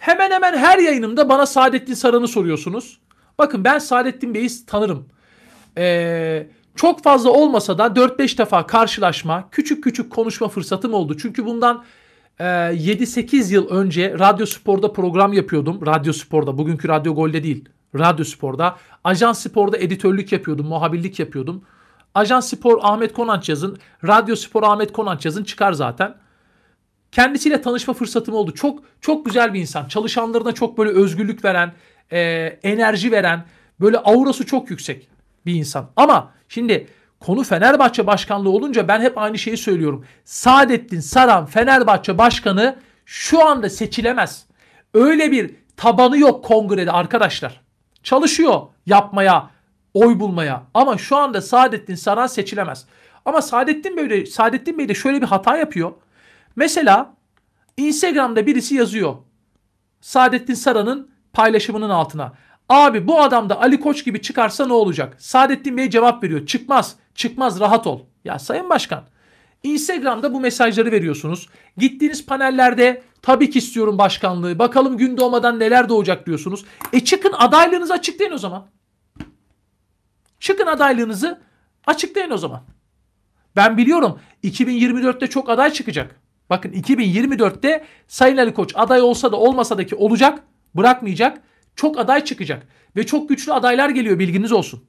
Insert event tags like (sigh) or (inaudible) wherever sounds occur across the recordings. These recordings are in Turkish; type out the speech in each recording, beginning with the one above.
Hemen hemen her yayınımda bana Saadettin Saran'ı soruyorsunuz. Bakın ben Saadettin Bey'i tanırım. Ee, çok fazla olmasa da 4-5 defa karşılaşma, küçük küçük konuşma fırsatım oldu. Çünkü bundan e, 7-8 yıl önce Radyo Spor'da program yapıyordum. Radyo Spor'da, bugünkü Radyo Gol'de değil. Radyo Spor'da. Ajan Spor'da editörlük yapıyordum, muhabirlik yapıyordum. Ajan Spor Ahmet Konançyaz'ın, Radyo Spor Ahmet Konançyaz'ın çıkar zaten kendisiyle tanışma fırsatım oldu. Çok çok güzel bir insan. Çalışanlarına çok böyle özgürlük veren, e, enerji veren, böyle aurası çok yüksek bir insan. Ama şimdi konu Fenerbahçe başkanlığı olunca ben hep aynı şeyi söylüyorum. Saadettin Saran Fenerbahçe başkanı şu anda seçilemez. Öyle bir tabanı yok kongrede arkadaşlar. Çalışıyor yapmaya, oy bulmaya ama şu anda Saadettin Saran seçilemez. Ama Saadettin Bey de, Saadettin Bey de şöyle bir hata yapıyor. Mesela Instagram'da birisi yazıyor. Saadettin Saran'ın paylaşımının altına. Abi bu adam da Ali Koç gibi çıkarsa ne olacak? Saadettin Bey cevap veriyor. Çıkmaz. Çıkmaz rahat ol. Ya Sayın Başkan Instagram'da bu mesajları veriyorsunuz. Gittiğiniz panellerde tabii ki istiyorum başkanlığı. Bakalım gün doğmadan neler doğacak diyorsunuz. E çıkın adaylığınızı açıklayın o zaman. Çıkın adaylığınızı açıklayın o zaman. Ben biliyorum 2024'te çok aday çıkacak. Bakın 2024'te Sayın Ali Koç aday olsa da olmasa da ki olacak, bırakmayacak. Çok aday çıkacak ve çok güçlü adaylar geliyor bilginiz olsun.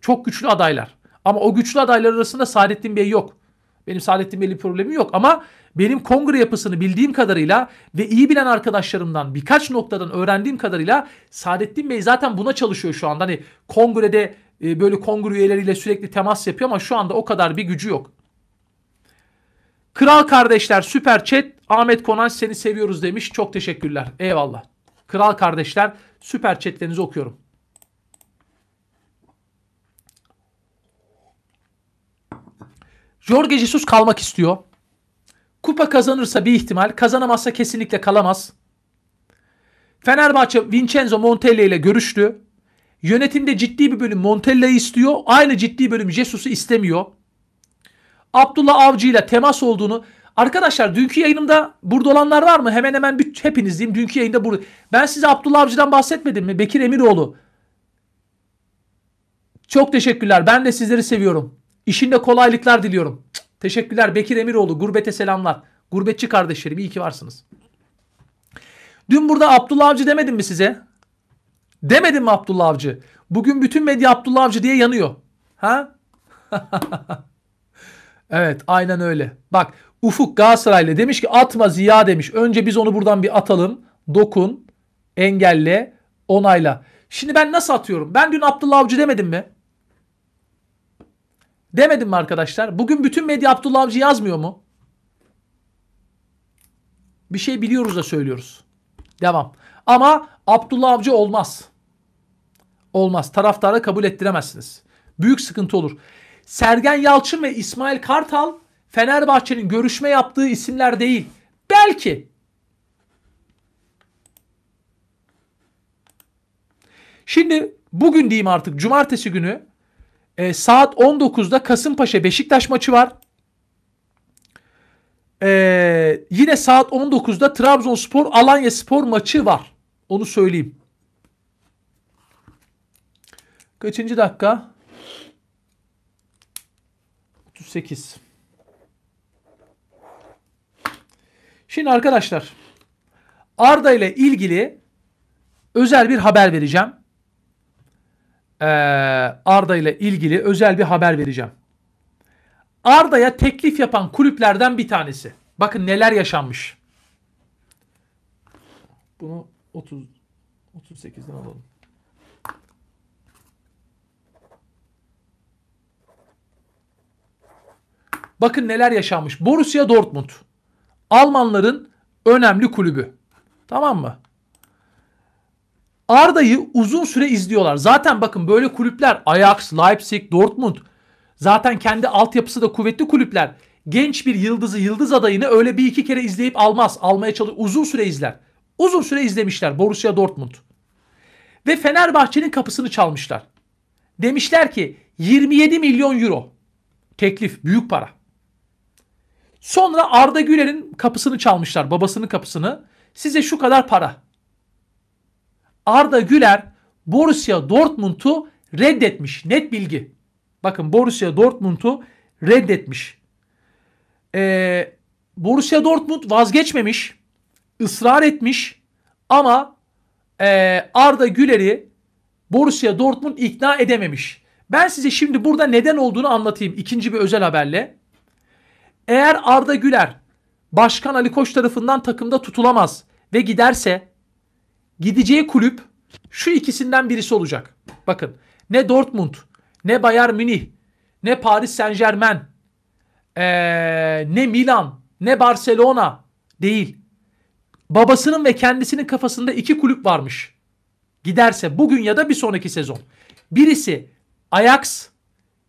Çok güçlü adaylar. Ama o güçlü adaylar arasında Saadettin Bey yok. Benim Saadettin Bey'le problemim yok ama benim kongre yapısını bildiğim kadarıyla ve iyi bilen arkadaşlarımdan birkaç noktadan öğrendiğim kadarıyla Saadettin Bey zaten buna çalışıyor şu anda. Hani kongrede e, böyle kongre üyeleriyle sürekli temas yapıyor ama şu anda o kadar bir gücü yok. Kral kardeşler süper chat Ahmet Konan seni seviyoruz demiş. Çok teşekkürler. Eyvallah. Kral kardeşler süper chatlerinizi okuyorum. Jorge Jesus kalmak istiyor. Kupa kazanırsa bir ihtimal, kazanamazsa kesinlikle kalamaz. Fenerbahçe Vincenzo Montella ile görüştü. Yönetimde ciddi bir bölüm Montella'yı istiyor. Aynı ciddi bölüm Jesus'u istemiyor. Abdullah Avcı ile temas olduğunu Arkadaşlar dünkü yayınımda burada olanlar var mı? Hemen hemen bir, hepiniz diyeyim dünkü yayında burada. Ben size Abdullah Avcı'dan bahsetmedim mi? Bekir Emiroğlu. Çok teşekkürler. Ben de sizleri seviyorum. İşinde kolaylıklar diliyorum. Cık, teşekkürler Bekir Emiroğlu. Gurbete selamlar. Gurbetçi kardeşlerim iyi ki varsınız. Dün burada Abdullah Avcı demedim mi size? Demedim mi Abdullah Avcı? Bugün bütün medya Abdullah Avcı diye yanıyor. Ha? (laughs) Evet aynen öyle. Bak Ufuk Galatasaray'la demiş ki atma Ziya demiş. Önce biz onu buradan bir atalım. Dokun, engelle, onayla. Şimdi ben nasıl atıyorum? Ben dün Abdullah Avcı demedim mi? Demedim mi arkadaşlar? Bugün bütün medya Abdullah Avcı yazmıyor mu? Bir şey biliyoruz da söylüyoruz. Devam. Ama Abdullah Avcı olmaz. Olmaz. Taraftara kabul ettiremezsiniz. Büyük sıkıntı olur. Sergen Yalçın ve İsmail Kartal Fenerbahçe'nin görüşme yaptığı isimler değil. Belki Şimdi bugün diyeyim artık cumartesi günü e, saat 19'da Kasımpaşa Beşiktaş maçı var. E, yine saat 19'da Trabzonspor Alanya Spor maçı var. Onu söyleyeyim. Kaçıncı dakika? 8. Şimdi arkadaşlar Arda ile ilgili özel bir haber vereceğim. Ee, Arda ile ilgili özel bir haber vereceğim. Arda'ya teklif yapan kulüplerden bir tanesi. Bakın neler yaşanmış. Bunu 30 38'den alalım. Bakın neler yaşanmış. Borussia Dortmund. Almanların önemli kulübü. Tamam mı? Arda'yı uzun süre izliyorlar. Zaten bakın böyle kulüpler Ajax, Leipzig, Dortmund zaten kendi altyapısı da kuvvetli kulüpler. Genç bir yıldızı, yıldız adayını öyle bir iki kere izleyip almaz. Almaya çalışır. uzun süre izler. Uzun süre izlemişler Borussia Dortmund. Ve Fenerbahçe'nin kapısını çalmışlar. Demişler ki 27 milyon euro. Teklif büyük para. Sonra Arda Güler'in kapısını çalmışlar, babasının kapısını. Size şu kadar para. Arda Güler Borussia Dortmund'u reddetmiş. Net bilgi. Bakın Borussia Dortmund'u reddetmiş. Ee, Borussia Dortmund vazgeçmemiş. ısrar etmiş. Ama e, Arda Güler'i Borussia Dortmund ikna edememiş. Ben size şimdi burada neden olduğunu anlatayım ikinci bir özel haberle. Eğer Arda Güler Başkan Ali Koç tarafından takımda tutulamaz ve giderse gideceği kulüp şu ikisinden birisi olacak. Bakın ne Dortmund, ne Bayern Münih, ne Paris Saint Germain, ee, ne Milan, ne Barcelona değil. Babasının ve kendisinin kafasında iki kulüp varmış. Giderse bugün ya da bir sonraki sezon. Birisi Ajax,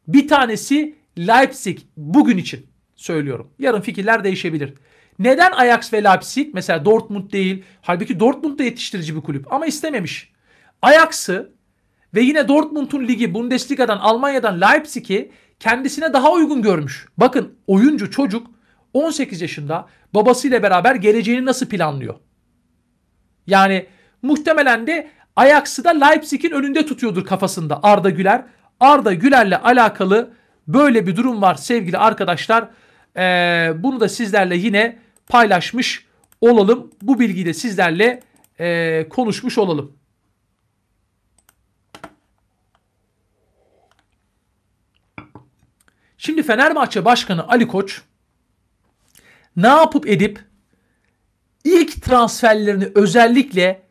bir tanesi Leipzig bugün için söylüyorum. Yarın fikirler değişebilir. Neden Ajax ve Leipzig mesela Dortmund değil. Halbuki Dortmund da yetiştirici bir kulüp ama istememiş. Ajax'ı ve yine Dortmund'un ligi Bundesliga'dan Almanya'dan Leipzig'i kendisine daha uygun görmüş. Bakın oyuncu çocuk 18 yaşında babasıyla beraber geleceğini nasıl planlıyor? Yani muhtemelen de Ajax'ı da Leipzig'in önünde tutuyordur kafasında Arda Güler. Arda Güler'le alakalı böyle bir durum var sevgili arkadaşlar. Ee, bunu da sizlerle yine paylaşmış olalım. Bu bilgiyi de sizlerle e, konuşmuş olalım. Şimdi Fenerbahçe Başkanı Ali Koç ne yapıp edip ilk transferlerini özellikle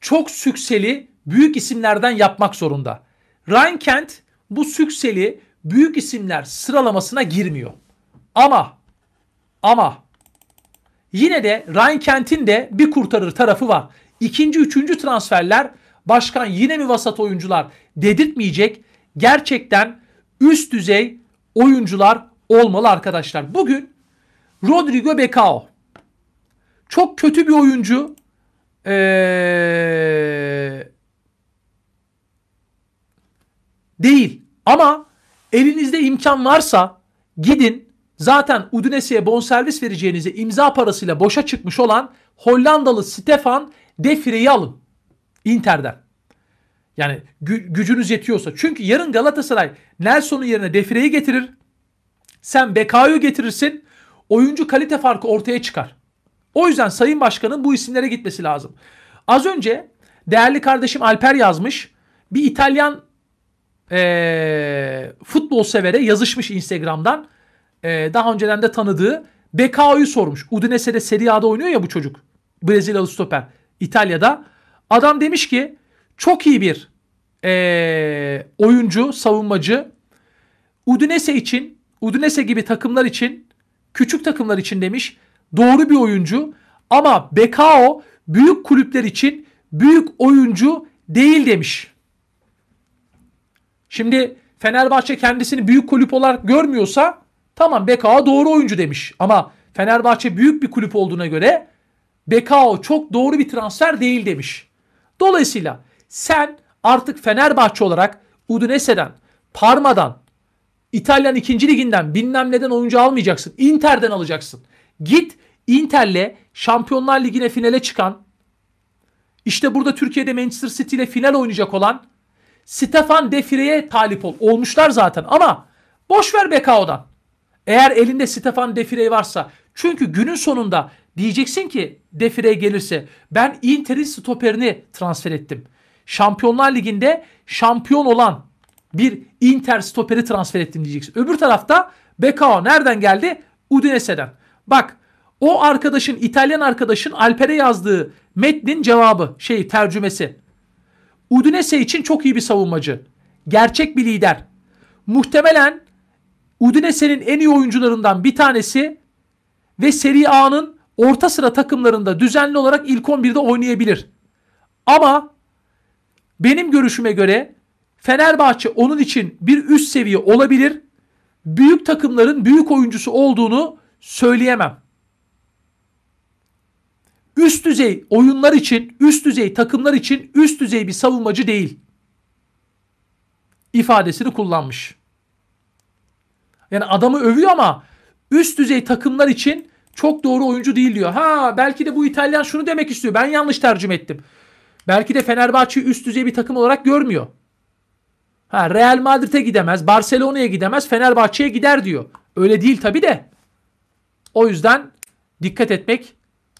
çok sükseli büyük isimlerden yapmak zorunda. Ryan Kent bu sükseli büyük isimler sıralamasına girmiyor. Ama ama yine de Ryan Kent'in de bir kurtarır tarafı var. İkinci, üçüncü transferler başkan yine mi vasat oyuncular dedirtmeyecek. Gerçekten üst düzey oyuncular olmalı arkadaşlar. Bugün Rodrigo Becao çok kötü bir oyuncu. Ee, değil. Ama elinizde imkan varsa gidin zaten Udinese'ye bonservis vereceğinize imza parasıyla boşa çıkmış olan Hollandalı Stefan De Frey'i alın. Inter'den. Yani gü- gücünüz yetiyorsa. Çünkü yarın Galatasaray Nelson'un yerine De Frey'i getirir. Sen Bekayo'yu getirirsin. Oyuncu kalite farkı ortaya çıkar. O yüzden Sayın Başkan'ın bu isimlere gitmesi lazım. Az önce değerli kardeşim Alper yazmış. Bir İtalyan ee, futbol severe yazışmış Instagram'dan e, daha önceden de tanıdığı Bekao'yu sormuş. Udinese'de Serie A'da oynuyor ya bu çocuk. Brezilyalı stoper. İtalya'da. Adam demiş ki çok iyi bir e, oyuncu, savunmacı. Udinese için, Udinese gibi takımlar için, küçük takımlar için demiş doğru bir oyuncu. Ama Bekao büyük kulüpler için büyük oyuncu değil demiş. Şimdi Fenerbahçe kendisini büyük kulüp olarak görmüyorsa Tamam Bekao doğru oyuncu demiş ama Fenerbahçe büyük bir kulüp olduğuna göre Bekao çok doğru bir transfer değil demiş. Dolayısıyla sen artık Fenerbahçe olarak Udinese'den, Parma'dan, İtalyan 2. liginden bilmem neden oyuncu almayacaksın. Inter'den alacaksın. Git Inter'le Şampiyonlar Ligi'ne finale çıkan işte burada Türkiye'de Manchester City ile final oynayacak olan Stefan Defire'ye talip ol. Olmuşlar zaten ama boş ver Bekao'dan. Eğer elinde Stefan Defirey varsa çünkü günün sonunda diyeceksin ki Defirey gelirse ben Inter'in stoperini transfer ettim. Şampiyonlar Ligi'nde şampiyon olan bir Inter stoperi transfer ettim diyeceksin. Öbür tarafta Bekao nereden geldi? Udinese'den. Bak o arkadaşın İtalyan arkadaşın Alper'e yazdığı metnin cevabı şey tercümesi. Udinese için çok iyi bir savunmacı. Gerçek bir lider. Muhtemelen Udinese'nin en iyi oyuncularından bir tanesi ve Serie A'nın orta sıra takımlarında düzenli olarak ilk 11'de oynayabilir. Ama benim görüşüme göre Fenerbahçe onun için bir üst seviye olabilir. Büyük takımların büyük oyuncusu olduğunu söyleyemem. Üst düzey oyunlar için, üst düzey takımlar için üst düzey bir savunmacı değil ifadesini kullanmış. Yani adamı övüyor ama üst düzey takımlar için çok doğru oyuncu değil diyor. Ha belki de bu İtalyan şunu demek istiyor. Ben yanlış tercüme ettim. Belki de Fenerbahçe'yi üst düzey bir takım olarak görmüyor. Ha Real Madrid'e gidemez, Barcelona'ya gidemez, Fenerbahçe'ye gider diyor. Öyle değil tabii de. O yüzden dikkat etmek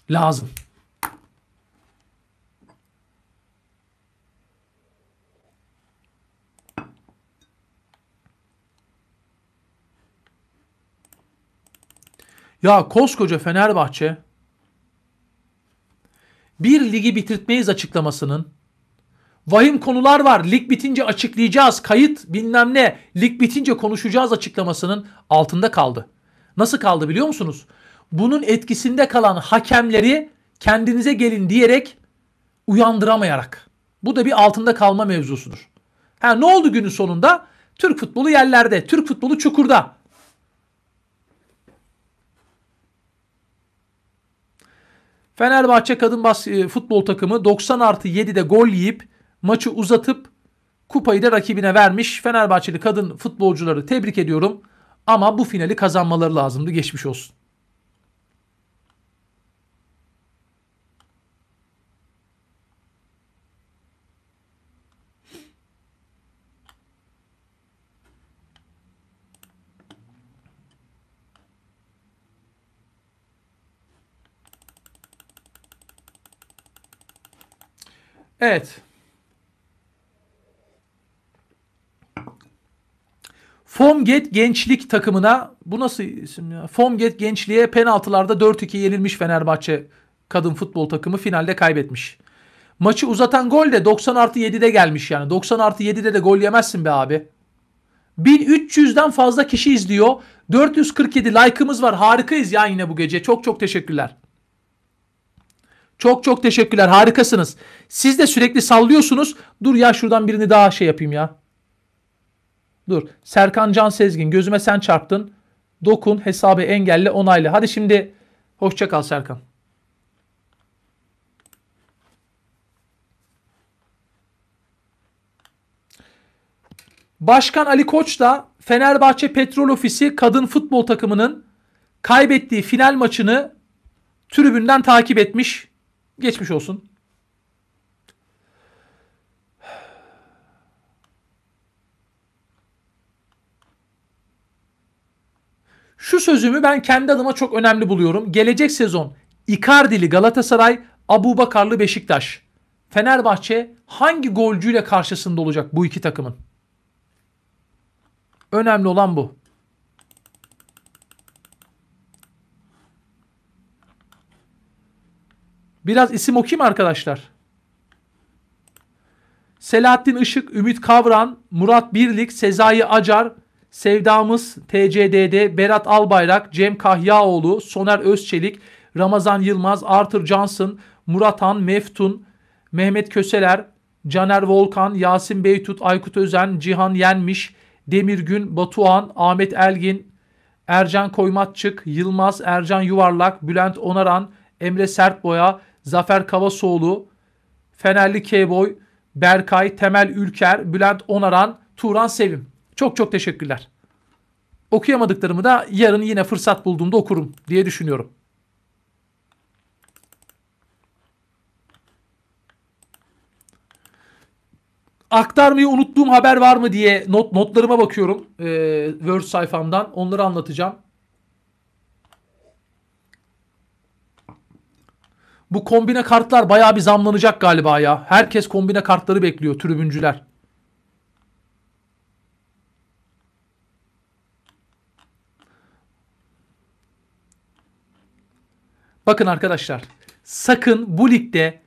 lazım. Ya koskoca Fenerbahçe bir ligi bitirtmeyiz açıklamasının vahim konular var. Lig bitince açıklayacağız. Kayıt bilmem ne. Lig bitince konuşacağız açıklamasının altında kaldı. Nasıl kaldı biliyor musunuz? Bunun etkisinde kalan hakemleri kendinize gelin diyerek uyandıramayarak. Bu da bir altında kalma mevzusudur. Ha, ne oldu günün sonunda? Türk futbolu yerlerde, Türk futbolu çukurda. Fenerbahçe kadın bas e, futbol takımı 90 artı 7'de gol yiyip maçı uzatıp kupayı da rakibine vermiş. Fenerbahçeli kadın futbolcuları tebrik ediyorum ama bu finali kazanmaları lazımdı. Geçmiş olsun. Evet. Fomget Gençlik takımına bu nasıl isim ya? Formget Gençliğe penaltılarda 4-2 yenilmiş Fenerbahçe kadın futbol takımı finalde kaybetmiş. Maçı uzatan gol de 90 artı 7'de gelmiş yani. 90 artı 7'de de gol yemezsin be abi. 1300'den fazla kişi izliyor. 447 like'ımız var. Harikayız ya yine bu gece. Çok çok teşekkürler. Çok çok teşekkürler. Harikasınız. Siz de sürekli sallıyorsunuz. Dur ya şuradan birini daha şey yapayım ya. Dur. Serkan Can Sezgin gözüme sen çarptın. Dokun hesabı engelle onayla. Hadi şimdi hoşça kal Serkan. Başkan Ali Koç da Fenerbahçe Petrol Ofisi kadın futbol takımının kaybettiği final maçını tribünden takip etmiş. Geçmiş olsun. Şu sözümü ben kendi adıma çok önemli buluyorum. Gelecek sezon Icardi'li Galatasaray, Abu Bakarlı Beşiktaş. Fenerbahçe hangi golcüyle karşısında olacak bu iki takımın? Önemli olan bu. Biraz isim okuyayım arkadaşlar. Selahattin Işık, Ümit Kavran, Murat Birlik, Sezai Acar, Sevdamız, TCDD, Berat Albayrak, Cem Kahyaoğlu, Soner Özçelik, Ramazan Yılmaz, Arthur Johnson, Muratan, Meftun, Mehmet Köseler, Caner Volkan, Yasin Beytut, Aykut Özen, Cihan Yenmiş, Demirgün, Batuhan, Ahmet Elgin, Ercan Koymatçık, Yılmaz, Ercan Yuvarlak, Bülent Onaran, Emre Sertboya, Zafer Kavasoğlu, Fenerli Keboy, Berkay, Temel Ülker, Bülent Onaran, Turan Sevim. Çok çok teşekkürler. Okuyamadıklarımı da yarın yine fırsat bulduğumda okurum diye düşünüyorum. aktarmayı unuttuğum haber var mı diye not notlarıma bakıyorum e, Word sayfamdan. Onları anlatacağım. Bu kombine kartlar bayağı bir zamlanacak galiba ya. Herkes kombine kartları bekliyor tribüncüler. Bakın arkadaşlar sakın bu ligde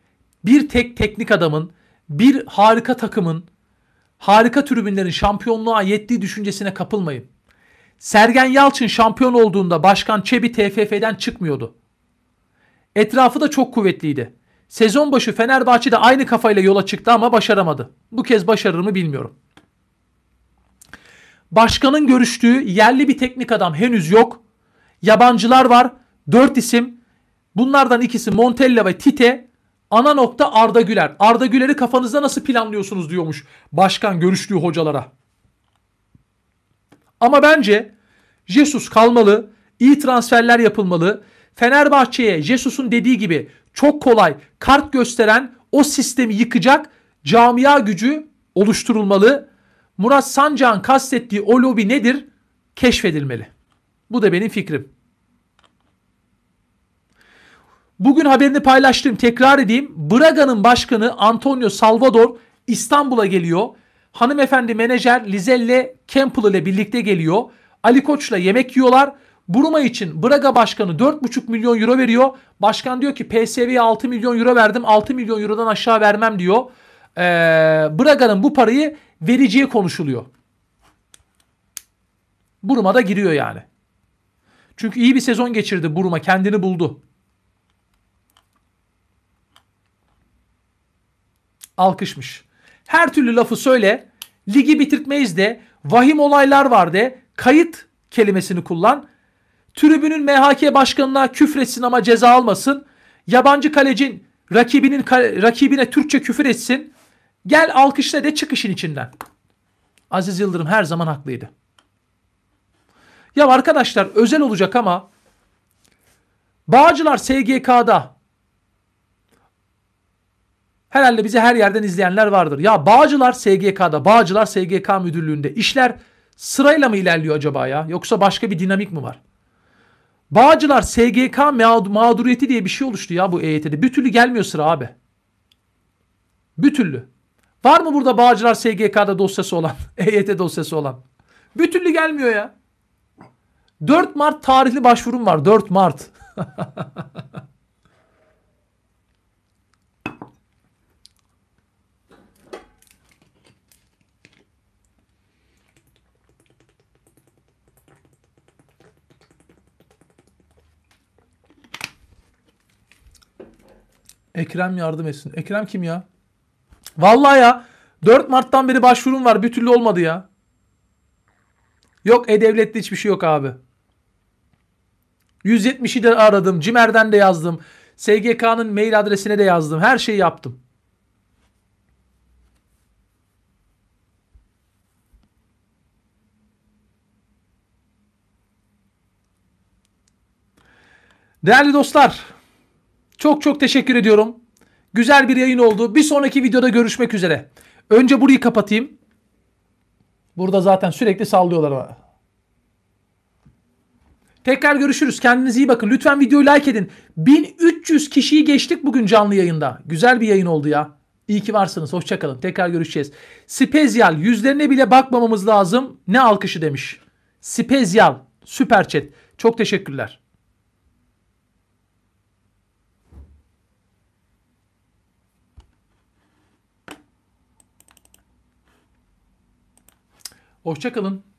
bir tek teknik adamın, bir harika takımın, harika tribünlerin şampiyonluğa yettiği düşüncesine kapılmayın. Sergen Yalçın şampiyon olduğunda Başkan Çebi TFF'den çıkmıyordu. Etrafı da çok kuvvetliydi. Sezon başı Fenerbahçe de aynı kafayla yola çıktı ama başaramadı. Bu kez başarır mı bilmiyorum. Başkanın görüştüğü yerli bir teknik adam henüz yok. Yabancılar var. Dört isim. Bunlardan ikisi Montella ve Tite. Ana nokta Arda Güler. Arda Güler'i kafanızda nasıl planlıyorsunuz diyormuş başkan görüştüğü hocalara. Ama bence Jesus kalmalı. İyi transferler yapılmalı. Fenerbahçe'ye Jesus'un dediği gibi çok kolay kart gösteren o sistemi yıkacak camia gücü oluşturulmalı. Murat Sancan kastettiği o lobi nedir? Keşfedilmeli. Bu da benim fikrim. Bugün haberini paylaştım. Tekrar edeyim. Braga'nın başkanı Antonio Salvador İstanbul'a geliyor. Hanımefendi menajer Lizelle Campbell ile birlikte geliyor. Ali Koç'la yemek yiyorlar Buruma için Braga Başkanı 4,5 milyon euro veriyor. Başkan diyor ki PSV'ye 6 milyon euro verdim. 6 milyon eurodan aşağı vermem diyor. Ee, Braga'nın bu parayı vereceği konuşuluyor. Buruma da giriyor yani. Çünkü iyi bir sezon geçirdi Buruma. Kendini buldu. Alkışmış. Her türlü lafı söyle. Ligi bitirtmeyiz de. Vahim olaylar var de. Kayıt kelimesini kullan. Tribünün MHK başkanına küfretsin ama ceza almasın. Yabancı kalecin rakibinin rakibine Türkçe küfür etsin. Gel alkışla de çıkışın içinden. Aziz Yıldırım her zaman haklıydı. Ya arkadaşlar özel olacak ama Bağcılar SGK'da herhalde bizi her yerden izleyenler vardır. Ya Bağcılar SGK'da, Bağcılar SGK müdürlüğünde işler sırayla mı ilerliyor acaba ya? Yoksa başka bir dinamik mi var? Bağcılar SGK mağduriyeti diye bir şey oluştu ya bu EYT'de. Bir türlü gelmiyor sıra abi. Bir türlü. Var mı burada Bağcılar SGK'da dosyası olan, (laughs) EYT dosyası olan? Bir türlü gelmiyor ya. 4 Mart tarihli başvurum var. 4 Mart. (laughs) Ekrem yardım etsin. Ekrem kim ya? Vallahi ya. 4 Mart'tan beri başvurum var. Bir türlü olmadı ya. Yok E-Devlet'te hiçbir şey yok abi. 170'i de aradım. Cimer'den de yazdım. SGK'nın mail adresine de yazdım. Her şeyi yaptım. Değerli dostlar, çok çok teşekkür ediyorum. Güzel bir yayın oldu. Bir sonraki videoda görüşmek üzere. Önce burayı kapatayım. Burada zaten sürekli sallıyorlar Tekrar görüşürüz. Kendinize iyi bakın. Lütfen videoyu like edin. 1300 kişiyi geçtik bugün canlı yayında. Güzel bir yayın oldu ya. İyi ki varsınız. Hoşçakalın. Tekrar görüşeceğiz. Spezyal. Yüzlerine bile bakmamamız lazım. Ne alkışı demiş. Spezyal. Süper chat. Çok teşekkürler. Hoşçakalın.